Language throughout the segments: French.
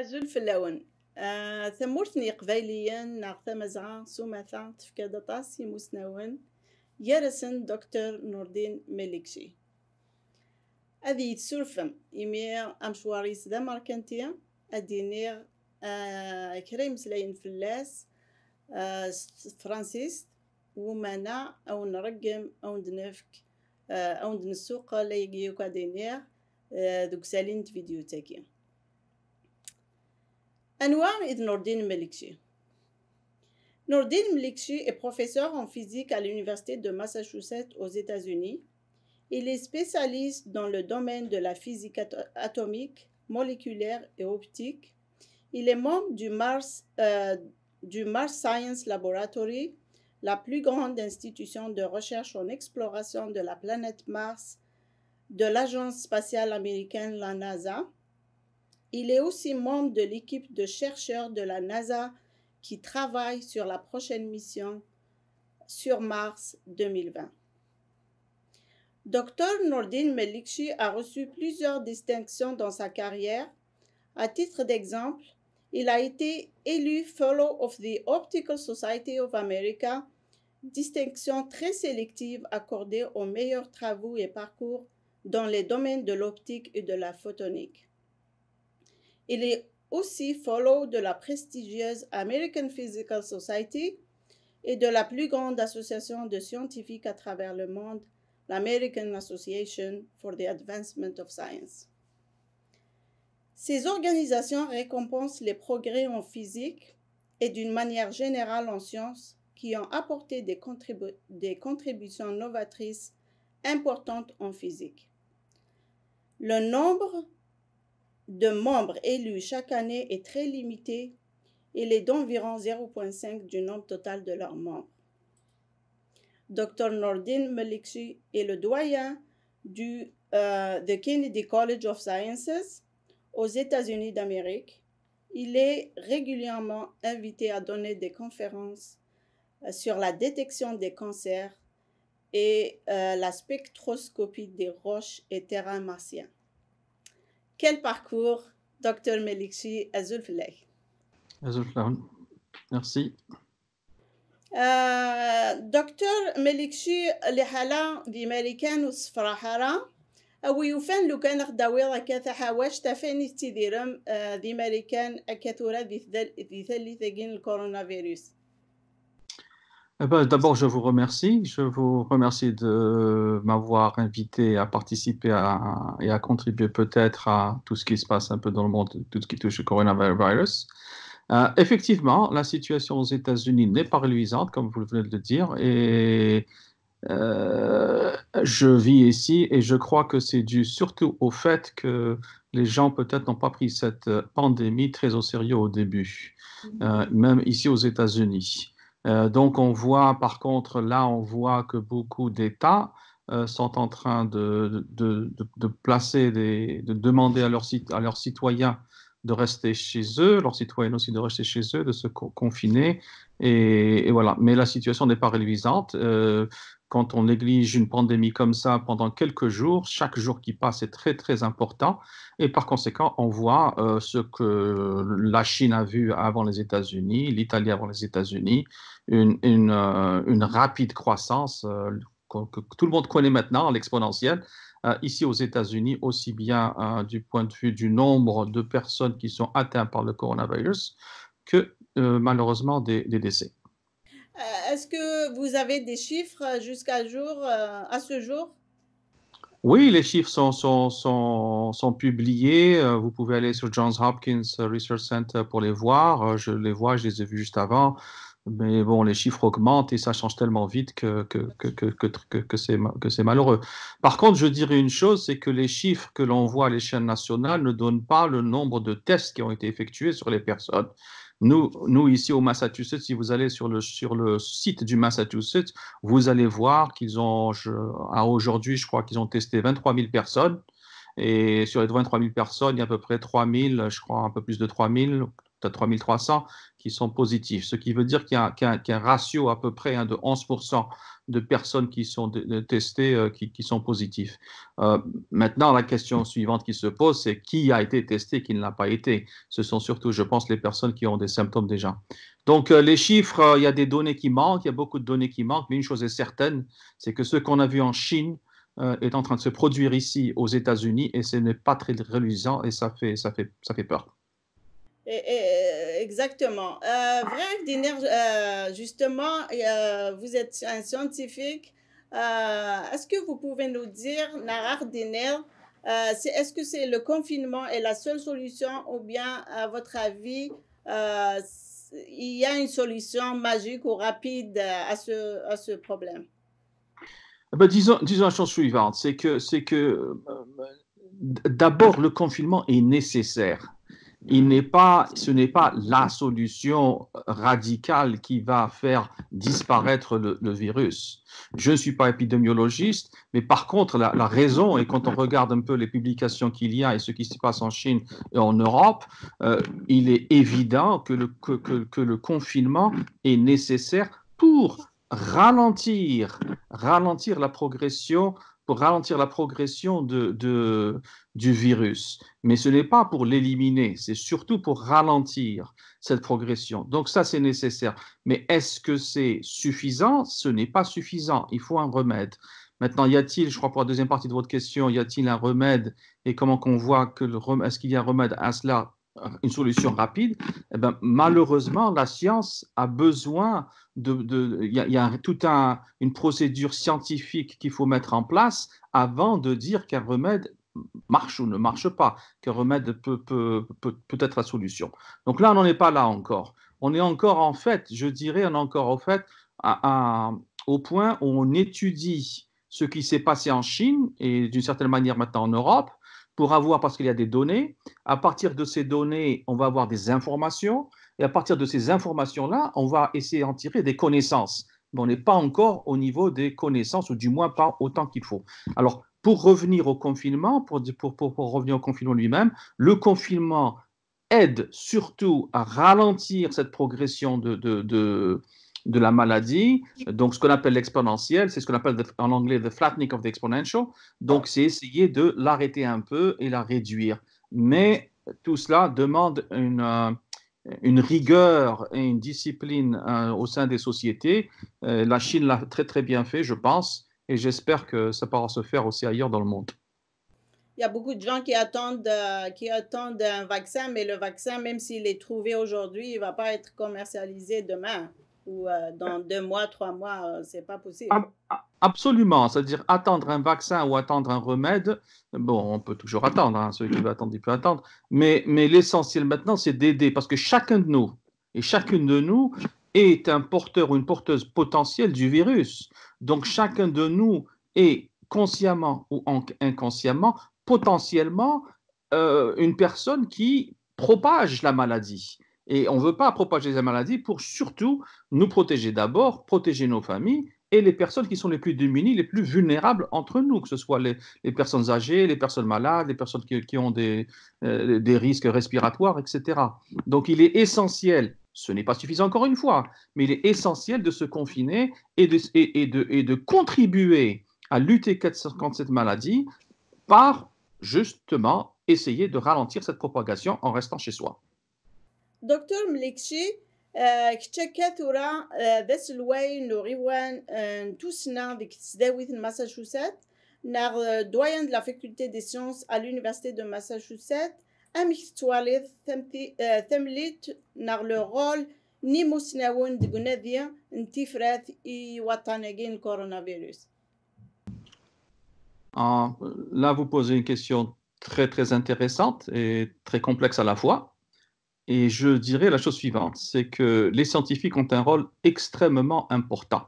أزول في اللون آه ثمورتني قبيليا ناغثا مزعا سومثا تفكاد طاسي مسنون يرسن دكتور نوردين الدين ملكشي أذي يتسرفم إمي أمشواريس دا ماركنتيا أديني آه كريم سلاين فلاس آه فرانسيس ومانا أو نرقم أو ندنفك آه أو ندنسوق لا يجيوكا دينيغ آه، دوك سالين فيديو تاكي Anwar est Nordine Melikchi. Nordin Melikchi est professeur en physique à l'Université de Massachusetts aux États-Unis. Il est spécialiste dans le domaine de la physique atomique, moléculaire et optique. Il est membre du Mars, euh, du Mars Science Laboratory, la plus grande institution de recherche en exploration de la planète Mars de l'Agence spatiale américaine, la NASA. Il est aussi membre de l'équipe de chercheurs de la NASA qui travaille sur la prochaine mission sur Mars 2020. Dr Nordin Melikchi a reçu plusieurs distinctions dans sa carrière. À titre d'exemple, il a été élu Fellow of the Optical Society of America, distinction très sélective accordée aux meilleurs travaux et parcours dans les domaines de l'optique et de la photonique. Il est aussi fellow de la prestigieuse American Physical Society et de la plus grande association de scientifiques à travers le monde, l'American Association for the Advancement of Science. Ces organisations récompensent les progrès en physique et d'une manière générale en sciences qui ont apporté des, des contributions novatrices importantes en physique. Le nombre de membres élus chaque année est très limité. Il est d'environ 0,5 du nombre total de leurs membres. Dr Nordin Malikshi est le doyen du euh, Kennedy College of Sciences aux États-Unis d'Amérique. Il est régulièrement invité à donner des conférences euh, sur la détection des cancers et euh, la spectroscopie des roches et terrains martiens. Quel parcours, Dr Meliksi Azul Azul Merci. آه دكتور ملكشي لحالة دي مالكان وصفرا حارة أو يوفان لو كان خداوي كاثا حواش تافاني تيديرم في دي مالكان أكاثورا ثالثة الكورونا فيروس Eh ben, d'abord, je vous remercie. Je vous remercie de m'avoir invité à participer et à contribuer peut-être à tout ce qui se passe un peu dans le monde, tout ce qui touche au coronavirus. Euh, effectivement, la situation aux États-Unis n'est pas reluisante, comme vous venez de le dire, et euh, je vis ici et je crois que c'est dû surtout au fait que les gens peut-être n'ont pas pris cette euh, pandémie très au sérieux au début, mmh même ici aux États-Unis. Euh, donc on voit, par contre, là, on voit que beaucoup d'États euh, sont en train de, placer, de demander à leurs citoyens de rester chez eux, leurs citoyens aussi de rester chez eux, de se confiner. Et, voilà. Mais la situation n'est pas réduisante. Euh, quand on néglige une pandémie comme ça pendant quelques jours, chaque jour qui passe est très très important. Et par conséquent, on voit euh, ce que la Chine a vu avant les États-Unis, l'Italie avant les États-Unis, une, euh, rapide croissance que, que, tout le monde connaît maintenant, l'exponentielle. Hein, ici aux États-Unis, aussi bien hein, du point de vue du nombre de personnes qui sont atteintes par le coronavirus que euh, malheureusement des, décès. Euh, est-ce que vous avez des chiffres jusqu'à jour, euh, à ce jour oui, les chiffres sont, sont, sont, publiés. Vous pouvez aller sur Johns Hopkins Research Center pour les voir. Je les vois, je les ai vus juste avant. Mais bon, les chiffres augmentent et ça change tellement vite que, que, que, que, que c'est malheureux. Par contre, je dirais une chose, c'est que les chiffres que l'on voit à l'échelle nationale ne donnent pas le nombre de tests qui ont été effectués sur les personnes. Nous, nous, ici au Massachusetts, si vous allez sur le, sur le site du Massachusetts, vous allez voir qu'ils ont, à aujourd'hui, je crois qu'ils ont testé 23 000 personnes. Et sur les 23 000 personnes, il y a à peu près 3 000, je crois un peu plus de 3 000, peut-être 3 300, qui sont positifs, ce qui veut dire qu'il y, a, un ratio à peu près hein, de 11% de personnes qui sont testées euh, qui, sont positifs. Euh, maintenant, la question suivante qui se pose, c'est qui a été testé, qui ne l'a pas été. Ce sont surtout, je pense, les personnes qui ont des symptômes déjà. Donc, euh, les chiffres, il y a des données qui manquent, il y a beaucoup de données qui manquent, mais une chose est certaine, c'est que ce qu'on a vu en Chine, est en train de se produire ici aux États-Unis et ce n'est pas très reluisant et ça fait, ça fait, ça fait peur. Eh, eh, eh, exactement. Euh, vrai, Diner, euh, justement, euh, vous êtes un scientifique. Euh, est-ce que vous pouvez nous dire, Narar Diner, est-ce que c'est le confinement est la seule solution ou bien, à votre avis, il y a une solution magique ou rapide à ce, à ce problème ben, disons, disons la chose suivante, c'est que, que d'abord, le confinement est nécessaire il n'est pas, ce n'est pas la solution radicale qui va faire disparaître le, virus. Je ne suis pas épidémiologiste, mais par contre, la, raison, et quand on regarde un peu les publications qu'il y a et ce qui se passe en Chine et en Europe, euh, il est évident que le, que le confinement est nécessaire pour ralentir, ralentir la progression pour ralentir la progression de, du virus. Mais ce n'est pas pour l'éliminer, c'est surtout pour ralentir cette progression. Donc ça, c'est nécessaire. Mais est-ce que c'est suffisant Ce n'est pas suffisant. Il faut un remède. Maintenant, y a-t-il, je crois pour la deuxième partie de votre question, y a-t-il un remède et comment qu'on voit que est-ce qu'il y a un remède à cela une solution rapide, eh ben, malheureusement, la science a besoin de... Il y, a toute un, une procédure scientifique qu'il faut mettre en place avant de dire qu'un remède marche ou ne marche pas, qu'un remède peut, être la solution. Donc là, on n'en est pas là encore. On est encore en fait, je dirais, on est encore en fait au point où on étudie ce qui s'est passé en Chine et d'une certaine manière maintenant en Europe, pour avoir, parce qu'il y a des données, à partir de ces données, on va avoir des informations, et à partir de ces informations-là, on va essayer d'en tirer des connaissances. Mais on n'est pas encore au niveau des connaissances, ou du moins pas autant qu'il faut. Alors, pour revenir au confinement, pour, pour, revenir au confinement lui-même, le confinement aide surtout à ralentir cette progression de, de la maladie. Donc, ce qu'on appelle l'exponentielle, c'est ce qu'on appelle en anglais the flattening of the exponential. Donc, ah. c'est essayer de l'arrêter un peu et la réduire. Mais tout cela demande une, euh, une rigueur et une discipline euh, au sein des sociétés. Euh, la Chine l'a très, très bien fait, je pense, et j'espère que ça pourra se faire aussi ailleurs dans le monde. Il y a beaucoup de gens qui attendent, qui attendent un vaccin, mais le vaccin, même s'il est trouvé aujourd'hui, il ne va pas être commercialisé demain ou euh, dans ah. deux mois, trois mois, euh, c'est pas possible. Absolument, c'est-à-dire attendre un vaccin ou attendre un remède, bon, on peut toujours attendre, hein, celui qui veut attendre, il peut attendre, mais, l'essentiel maintenant, c'est d'aider, parce que chacun de nous, et chacune de nous, est un porteur ou une porteuse potentielle du virus. Donc chacun de nous est consciemment ou inconsciemment, potentiellement, euh, une personne qui propage la maladie. Et on ne veut pas propager la maladie pour surtout nous protéger d'abord, protéger nos familles et les personnes qui sont les plus démunies, les plus vulnérables entre nous, que ce soit les, personnes âgées, les personnes malades, les personnes qui, ont euh, des, risques respiratoires, etc. Donc il est essentiel ce n'est pas suffisant encore une fois, mais il est essentiel de se confiner et de, et de contribuer à lutter contre cette maladie par justement essayer de ralentir cette propagation en restant chez soi. Docteur Mlekçi kečča akka tura d aselway n uɣiwan n tussna deg tesdawit de Massachusetts le euh, doyen de la faculté des sciences à l'université de Massachusetts amek tettwaliḍ tamlilt euh, neɣ le rôle de la deg unadi n tifret et waṭṭan-agi coronavirus ah, Là, vous posez une question très, très intéressante et très complexe à la fois. Et je dirais la chose suivante, c'est que les scientifiques ont un rôle extrêmement important.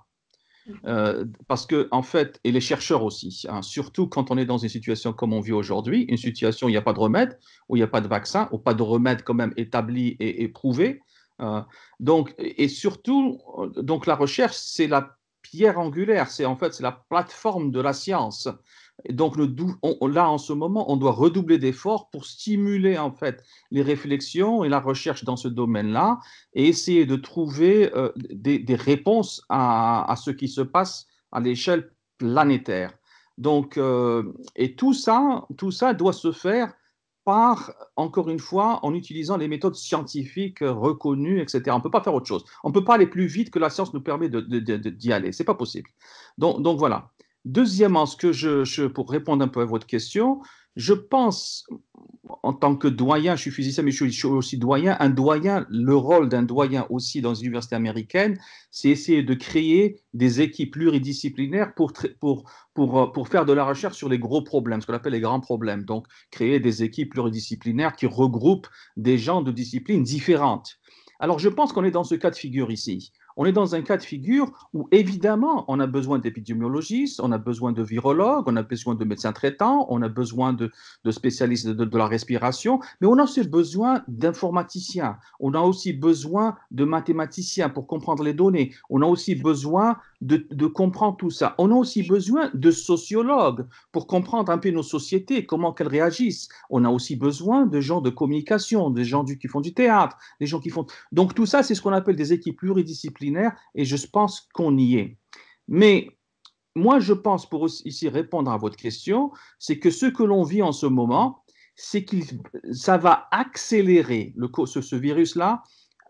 Mm. Euh, parce que, en fait, et les chercheurs aussi, hein, surtout quand on est dans une situation comme on vit aujourd'hui, une situation où il n'y a pas de remède, où il n'y a pas de vaccin, ou pas de remède quand même établi et, éprouvé. prouvé. Euh, donc, et surtout, euh, donc la recherche, c'est la pierre angulaire, c'est en fait c'est la plateforme de la science donc le là, en ce moment, on doit redoubler d'efforts pour stimuler en fait les réflexions et la recherche dans ce domaine-là et essayer de trouver euh, des, réponses à, ce qui se passe à l'échelle planétaire. Donc, euh, et tout ça, tout ça doit se faire par, encore une fois, en utilisant les méthodes scientifiques reconnues, etc. On ne peut pas faire autre chose. On ne peut pas aller plus vite que la science nous permet d'y de, aller. Ce n'est pas possible. donc voilà. Deuxièmement, pour répondre un peu à votre question, je pense, en tant que doyen, je suis physicien, mais je suis, aussi doyen, un doyen, le rôle d'un doyen aussi dans une université américaine, c'est essayer de créer des équipes pluridisciplinaires pour, euh, pour faire de la recherche sur les gros problèmes, ce qu'on appelle les grands problèmes. Donc, créer des équipes pluridisciplinaires qui regroupent des gens de disciplines différentes. Alors, je pense qu'on est dans ce cas de figure ici. On est dans un cas de figure où, évidemment, on a besoin d'épidémiologistes, on a besoin de virologues, on a besoin de médecins traitants, on a besoin de, spécialistes de, la respiration, mais on a aussi besoin d'informaticiens, on a aussi besoin de mathématiciens pour comprendre les données, on a aussi besoin de, comprendre tout ça, on a aussi besoin de sociologues pour comprendre un peu nos sociétés, comment elles réagissent, on a aussi besoin de gens de communication, des gens qui font du théâtre, des gens qui font... Donc tout ça, c'est ce qu'on appelle des équipes pluridisciplinaires et je pense qu'on y est. Mais moi, je pense, pour ici répondre à votre question, c'est que ce que l'on vit en ce moment, c'est que ça va accélérer le, ce, virus-là,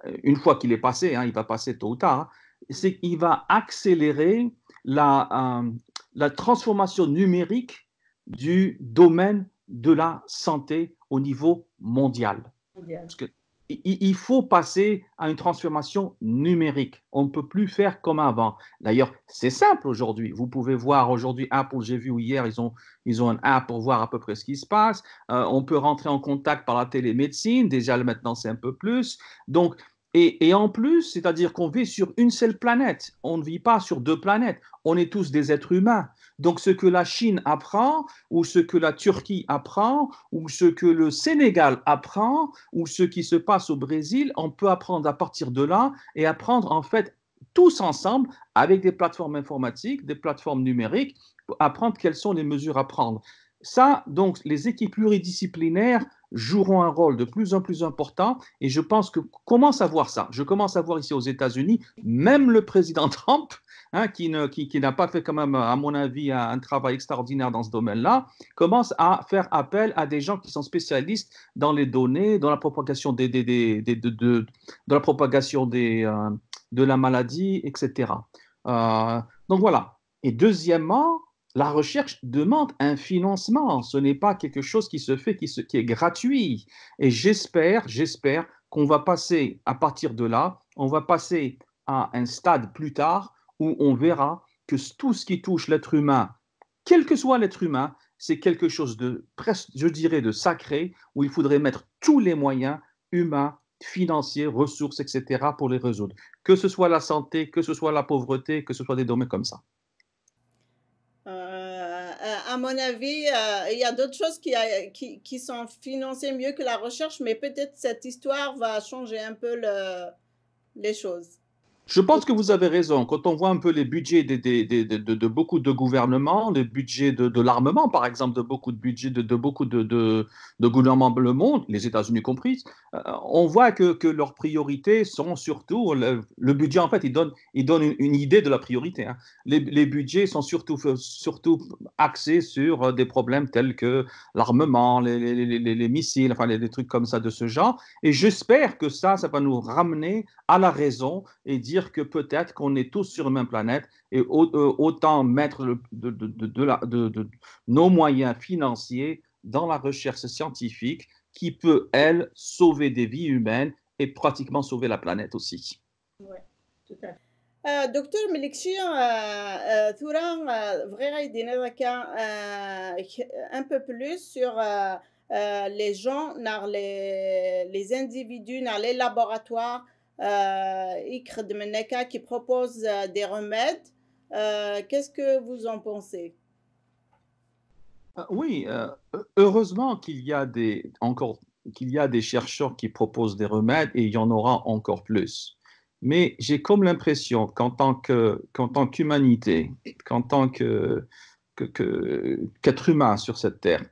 euh, une fois qu'il est passé, hein, il va passer tôt ou tard, c'est qu'il va accélérer la, euh, la transformation numérique du domaine de la santé au niveau mondial. Parce que il faut passer à une transformation numérique. On ne peut plus faire comme avant. D'ailleurs, c'est simple aujourd'hui. Vous pouvez voir aujourd'hui Apple, j'ai vu hier, ils ont, ils ont un app pour voir à peu près ce qui se passe. Euh, on peut rentrer en contact par la télémédecine. Déjà, maintenant, c'est un peu plus. Donc, et, en plus, c'est-à-dire qu'on vit sur une seule planète, on ne vit pas sur deux planètes, on est tous des êtres humains. Donc ce que la Chine apprend, ou ce que la Turquie apprend, ou ce que le Sénégal apprend, ou ce qui se passe au Brésil, on peut apprendre à partir de là et apprendre en fait tous ensemble avec des plateformes informatiques, des plateformes numériques, apprendre quelles sont les mesures à prendre. Ça, donc, les équipes pluridisciplinaires joueront un rôle de plus en plus important et je pense que commence à voir ça. Je commence à voir ici aux États-Unis, même le président Trump, hein, qui, n'a pas fait quand même, à mon avis, un travail extraordinaire dans ce domaine-là, commence à faire appel à des gens qui sont spécialistes dans les données, dans la propagation des, de, la propagation euh, de la maladie, etc. Euh, donc voilà. Et deuxièmement, la recherche demande un financement. Ce n'est pas quelque chose qui se fait, qui, est gratuit. Et j'espère, j'espère qu'on va passer, à partir de là, on va passer à un stade plus tard où on verra que tout ce qui touche l'être humain, quel que soit l'être humain, c'est quelque chose de presque, je dirais, de sacré, où il faudrait mettre tous les moyens humains, financiers, ressources, etc., pour les résoudre. Que ce soit la santé, que ce soit la pauvreté, que ce soit des domaines comme ça à mon avis, euh, il y a d'autres choses qui, sont financées mieux que la recherche, mais peut-être cette histoire va changer un peu les choses. Je pense que vous avez raison. Quand on voit un peu les budgets de, beaucoup de gouvernements, les budgets de, l'armement, par exemple, de beaucoup de budgets de, beaucoup de, gouvernements le monde, les États-Unis compris, euh, on voit que, leurs priorités sont surtout le, budget. En fait, il donne, il donne une, idée de la priorité. Hein. Les, budgets sont surtout, surtout axés sur euh, des problèmes tels que l'armement, les, les, missiles, enfin les, trucs comme ça de ce genre. Et j'espère que ça, ça va nous ramener à la raison et dire que peut-être qu'on est tous sur la même planète et euh, autant mettre de, de, de, nos moyens financiers dans la recherche scientifique qui peut, elle, sauver des vies humaines et pratiquement sauver la planète aussi. Oui, tout à fait. Euh, docteur, euh, un peu plus sur les ان بو les سور sur les laboratoires? les individus, les euh, de Meneka qui propose euh, des remèdes. Euh, qu'est-ce que vous en pensez ah Oui, heureusement qu'il y a des, encore qu'il y a des chercheurs qui proposent des remèdes et il y en aura encore plus. Mais j'ai comme l'impression qu'en tant qu'humanité, qu'en tant qu'être que, que, humain sur cette terre,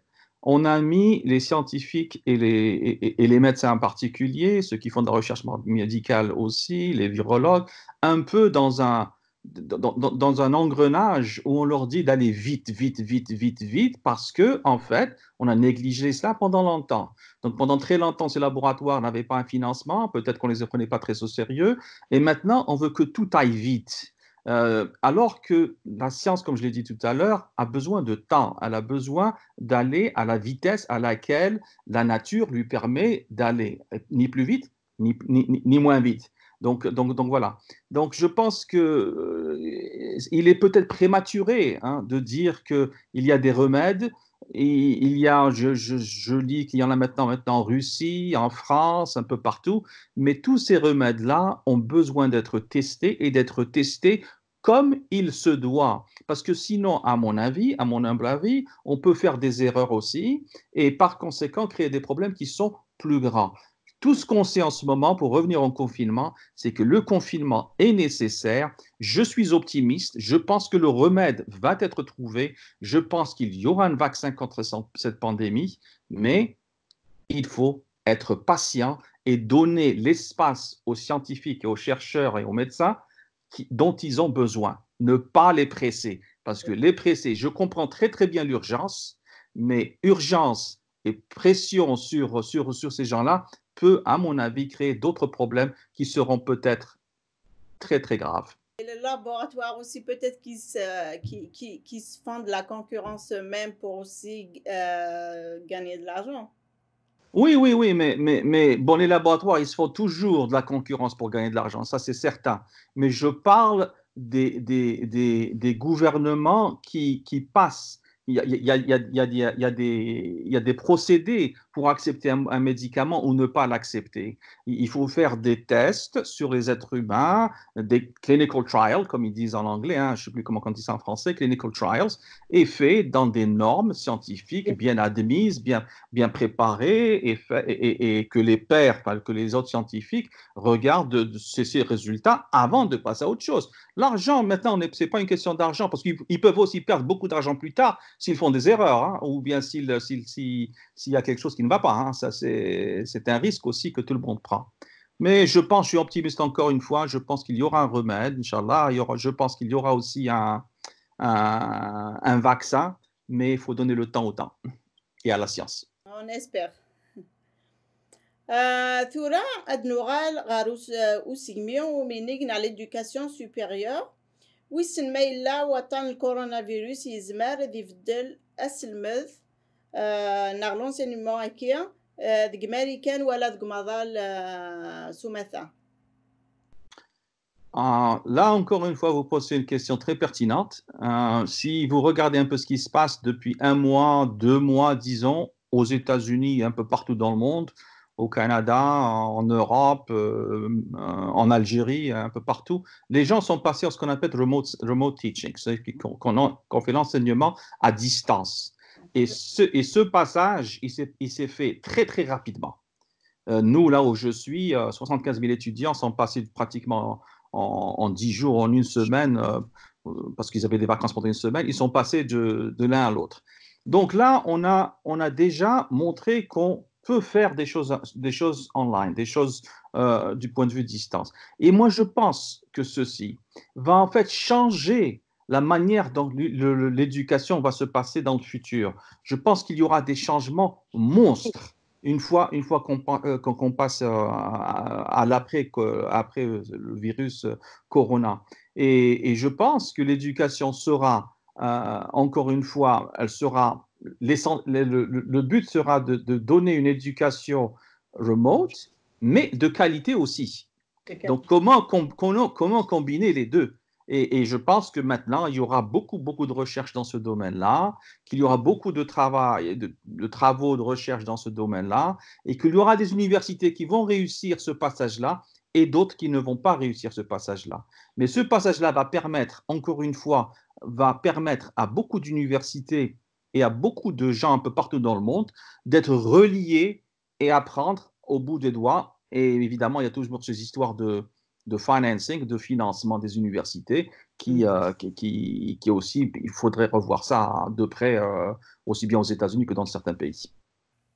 on a mis les scientifiques et les, médecins en particulier, ceux qui font de la recherche médicale aussi, les virologues, un peu dans un, dans, un engrenage où on leur dit d'aller vite, vite, vite, vite, vite, parce que en fait, on a négligé cela pendant longtemps. Donc pendant très longtemps, ces laboratoires n'avaient pas un financement, peut-être qu'on ne les prenait pas très au sérieux, et maintenant, on veut que tout aille vite. Euh, alors que la science, comme je l'ai dit tout à l'heure, a besoin de temps, elle a besoin d'aller à la vitesse à laquelle la nature lui permet d'aller, ni plus vite, ni, moins vite. Donc, voilà. Donc je pense que euh, il est peut-être prématuré hein, de dire qu'il y a des remèdes il y a, je, dis qu'il y en a maintenant, maintenant en Russie, en France, un peu partout, mais tous ces remèdes-là ont besoin d'être testés et d'être testés comme il se doit. Parce que sinon, à mon avis, à mon humble avis, on peut faire des erreurs aussi et par conséquent créer des problèmes qui sont plus grands. Tout ce qu'on sait en ce moment pour revenir au confinement, c'est que le confinement est nécessaire. Je suis optimiste. Je pense que le remède va être trouvé. Je pense qu'il y aura un vaccin contre cette pandémie. Mais il faut être patient et donner l'espace aux scientifiques et aux chercheurs et aux médecins dont ils ont besoin. Ne pas les presser. Parce que les presser, je comprends très très bien l'urgence, mais urgence et pression sur, sur, sur ces gens-là, peut, à mon avis, créer d'autres problèmes qui seront peut-être très, très graves. Et les laboratoires aussi, peut-être qui se, qui, qui, qui font de la concurrence eux-mêmes pour aussi euh, gagner de l'argent. Oui, oui, oui, mais, mais, mais bon, les laboratoires, ils se font toujours de la concurrence pour gagner de l'argent, ça c'est certain. Mais je parle des, des, des, gouvernements qui, qui passent. Il y a des procédés pour accepter un, médicament ou ne pas l'accepter. Il faut faire des tests sur les êtres humains, des clinical trials, comme ils disent en anglais, hein, je ne sais plus comment on dit ça en français, clinical trials, et fait dans des normes scientifiques bien admises, bien, bien préparées, et, et, que les pairs, que les autres scientifiques regardent ces, résultats avant de passer à autre chose. L'argent, maintenant, ce n'est pas une question d'argent, parce qu'ils peuvent aussi perdre beaucoup d'argent plus tard s'ils font des erreurs, hein, ou bien s'il y a quelque chose qui ne va pas. Hein. Ça, c'est un risque aussi que tout le monde prend. Mais je pense, je suis optimiste encore une fois, je pense qu'il y aura un remède, Inch'Allah. Il y aura, je pense qu'il y aura aussi un, vaccin, mais il faut donner le temps au temps et à la science. On espère. ثورة أدنوغال غار وسيميو ومينيغن على l'Éducation là où attend le coronavirus, le coronavirus, يزمار à فدل dans l'enseignement Là encore une fois, vous posez une question très pertinente. Euh، si vous regardez un peu ce qui se passe depuis un mois, deux mois, disons, aux États-Unis, un peu partout dans le monde, au Canada, en Europe, euh, euh, en Algérie, un peu partout, les gens sont passés à ce qu'on appelle remote, remote teaching, c'est-à-dire qu'on fait l'enseignement à distance. Et ce, passage, il s'est fait très, très rapidement. Euh, nous, là où je suis, 75 euh, 000 étudiants sont passés pratiquement en, 10 jours, en une semaine, euh, parce qu'ils avaient des vacances pendant une semaine, ils sont passés de, l'un à l'autre. Donc là, on a, déjà montré qu'on peut faire des choses, des choses online, des choses du point de vue distance. Et moi, je pense que ceci va en fait changer la manière dont l'éducation va se passer dans le futur. Je pense qu'il y aura des changements monstres une fois, une fois qu'on euh, passe euh, à, l'après euh, le virus Corona. Et, je pense que l'éducation sera, encore une fois, elle sera, le, but sera de, donner une éducation remote, mais de qualité aussi. Donc comment combiner les deux et, je pense que maintenant, il y aura beaucoup, beaucoup de recherches dans ce domaine-là, qu'il y aura beaucoup de, travail, de, de, travaux de recherche dans ce domaine-là, et qu'il y aura des universités qui vont réussir ce passage-là et d'autres qui ne vont pas réussir ce passage-là. Mais ce passage-là va permettre, encore une fois, va permettre à beaucoup d'universités et à beaucoup de gens un peu partout dans le monde d'être reliés et apprendre au bout des doigts. Et évidemment, il y a toujours ces histoires de, de financing, de financement des universités, mm. euh, qui, qui, qui, aussi, il faudrait revoir ça hein, de près, euh, aussi bien aux États-Unis que dans certains pays.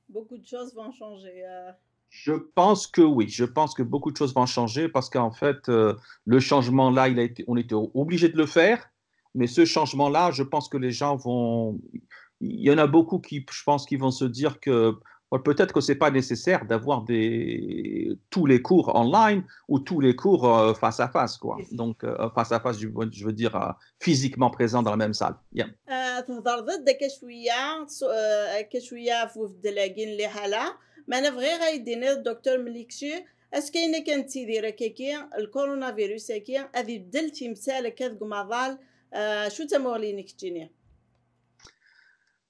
Beaucoup de choses vont changer. Euh. Je pense que oui, je pense que beaucoup de choses vont changer parce qu'en fait, le changement là, il a été, on était obligé de le faire, mais ce changement là, je pense que les gens vont. Il y en a beaucoup qui, je pense, qui vont se dire que Peut-être que ce n'est pas nécessaire d'avoir tous les cours en ligne ou tous les cours euh, face à face. Donc, euh, face à face, je veux dire, euh, physiquement présent dans la même salle. Je vous donner un petit de questions. Je vous donner un petit peu de questions. Je vais vous donner un petit peu de Est-ce que vous pouvez vous dire que le coronavirus est un peu plus important pour vous donner un petit peu de questions?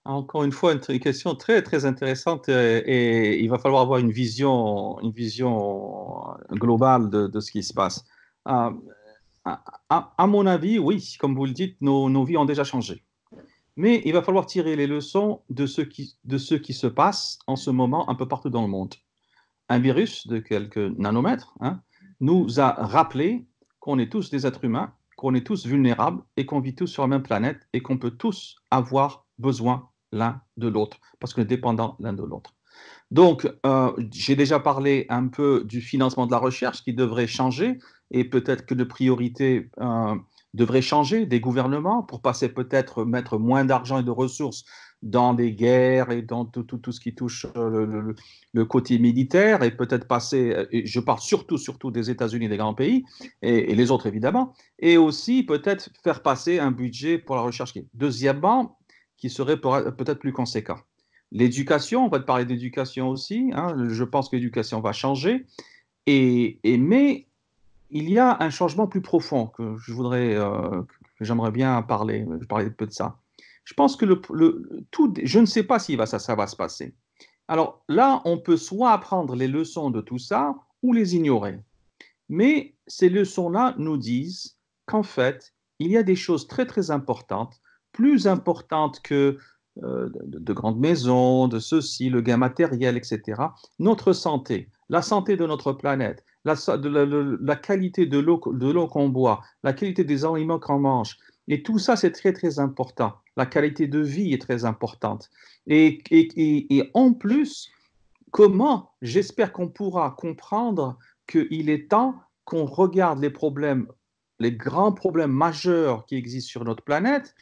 Encore une fois, une question très très intéressante euh, et, il va falloir avoir une vision, une vision globale de, de ce qui se passe. Euh, à, mon avis, oui, comme vous le dites, nos, nos, vies ont déjà changé. Mais il va falloir tirer les leçons de ce, qui, de ce qui se passe en ce moment un peu partout dans le monde. Un virus de quelques nanomètres hein, nous a rappelé qu'on est tous des êtres humains, qu'on est tous vulnérables et qu'on vit tous sur la même planète et qu'on peut tous avoir besoin l'un de l'autre, parce que dépendant l'un de l'autre. Donc, euh, j'ai déjà parlé un peu du financement de la recherche qui devrait changer, et peut-être que de priorités euh, devrait changer des gouvernements pour passer peut-être mettre moins d'argent et de ressources dans des guerres et dans tout, ce qui touche euh, le, côté militaire et peut-être passer, euh, je parle surtout, surtout des États-Unis, des grands pays et, les autres évidemment, et aussi peut-être faire passer un budget pour la recherche. Deuxièmement, qui serait peut-être plus conséquent. L'éducation, on va parler d'éducation aussi, hein, je pense que l'éducation va changer, et, mais il y a un changement plus profond que je voudrais, euh, j'aimerais bien parler, je parler un peu de ça. Je pense que le, tout, je ne sais pas si va, ça, ça va se passer. Alors là, on peut soit apprendre les leçons de tout ça ou les ignorer. Mais ces leçons-là nous disent qu'en fait, il y a des choses très très importantes plus importante que euh, de, grandes maisons, de ceci, le gain matériel, etc. Notre santé, la santé de notre planète, la, qualité de l'eau qu'on boit, la qualité des aliments qu'on mange, et tout ça, c'est très, très important. La qualité de vie est très importante. et, et, et en plus, comment, j'espère qu'on pourra comprendre qu'il est temps qu'on regarde les problèmes, les grands problèmes majeurs qui existent sur notre planète,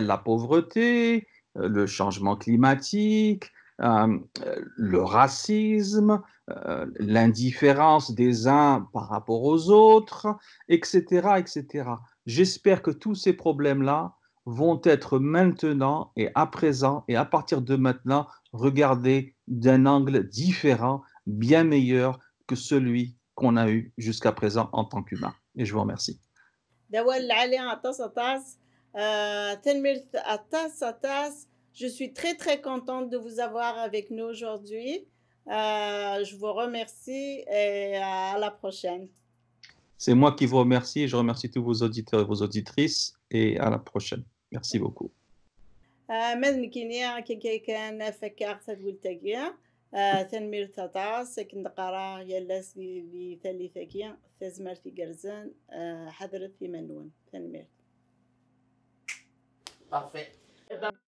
la pauvreté, euh, le changement climatique, euh, le racisme, euh, l'indifférence des uns par rapport aux autres, etc. etc. J'espère que tous ces problèmes-là vont être maintenant et à présent et à partir de maintenant regardés d'un angle différent, bien meilleur que celui qu'on a eu jusqu'à présent en tant qu'humain. Et je vous remercie. Atas euh, Atas, Je suis très, très contente de vous avoir avec nous aujourd'hui. Euh, je vous remercie et à la prochaine. C'est moi qui vous remercie. Je remercie tous vos auditeurs et vos auditrices et à la prochaine. Merci beaucoup. Euh, parfait. Eh ben,